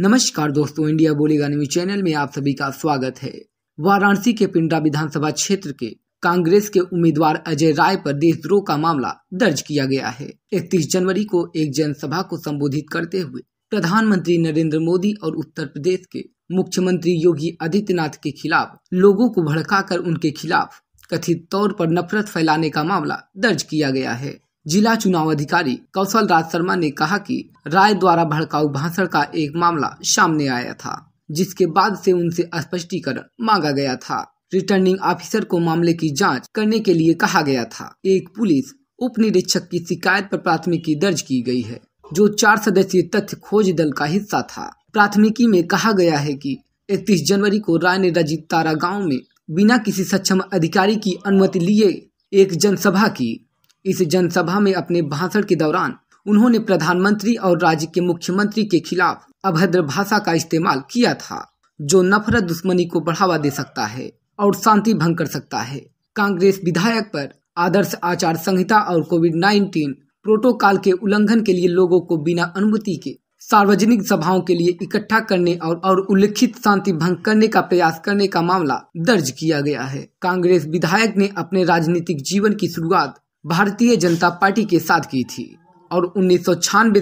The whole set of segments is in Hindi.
नमस्कार दोस्तों इंडिया बोलेगा न्यूज चैनल में आप सभी का स्वागत है वाराणसी के पिंडा विधानसभा क्षेत्र के कांग्रेस के उम्मीदवार अजय राय पर देशद्रोह का मामला दर्ज किया गया है इकतीस जनवरी को एक जनसभा को संबोधित करते हुए प्रधानमंत्री नरेंद्र मोदी और उत्तर प्रदेश के मुख्यमंत्री योगी आदित्यनाथ के खिलाफ लोगों को भड़काकर उनके खिलाफ कथित तौर पर नफरत फैलाने का मामला दर्ज किया गया है जिला चुनाव अधिकारी कौशल राज शर्मा ने कहा कि राय द्वारा भड़काऊ भाषण का एक मामला सामने आया था जिसके बाद से उनसे स्पष्टीकरण मांगा गया था रिटर्निंग ऑफिसर को मामले की जांच करने के लिए कहा गया था एक पुलिस उप निरीक्षक की शिकायत पर प्राथमिकी दर्ज की गई है जो चार सदस्यीय तथ्य खोज दल का हिस्सा था प्राथमिकी में कहा गया है कि 31 जनवरी को राय ने रजित तारा गाँव में बिना किसी सक्षम अधिकारी की अनुमति लिए एक जनसभा की इस जनसभा में अपने भाषण के दौरान उन्होंने प्रधानमंत्री और राज्य के मुख्यमंत्री के खिलाफ अभद्र भाषा का इस्तेमाल किया था जो नफरत दुश्मनी को बढ़ावा दे सकता है और शांति भंग कर सकता है कांग्रेस विधायक पर आदर्श आचार संहिता और कोविड नाइन्टीन प्रोटोकॉल के उल्लंघन के लिए लोगों को बिना अनुमति के सार्वजनिक सभाओं के लिए इकट्ठा करने और, और उल्लिखित शांति भंग करने का प्रयास करने का मामला दर्ज किया गया है कांग्रेस विधायक ने अपने राजनीतिक जीवन की शुरुआत भारतीय जनता पार्टी के साथ की थी और उन्नीस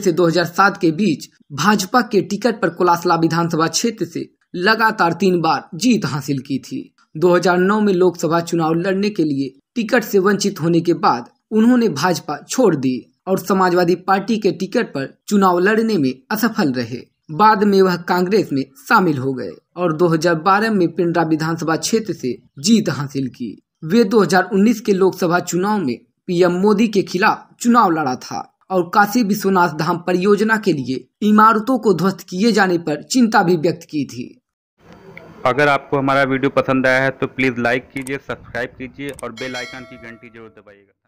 से 2007 के बीच भाजपा के टिकट पर कोलासला विधानसभा क्षेत्र से लगातार तीन बार जीत हासिल की थी 2009 में लोकसभा चुनाव लड़ने के लिए टिकट से वंचित होने के बाद उन्होंने भाजपा छोड़ दी और समाजवादी पार्टी के टिकट पर चुनाव लड़ने में असफल रहे बाद में वह कांग्रेस में शामिल हो गए और 2012 में पिंडरा विधानसभा क्षेत्र से जीत हासिल की वे 2019 के लोकसभा चुनाव में पीएम मोदी के खिलाफ चुनाव लड़ा था और काशी विश्वनाथ धाम परियोजना के लिए इमारतों को ध्वस्त किए जाने पर चिंता भी व्यक्त की थी अगर आपको हमारा वीडियो पसंद आया है तो प्लीज़ लाइक कीजिए सब्सक्राइब कीजिए और बेल आइकन की घंटी जरूर दबाइएगा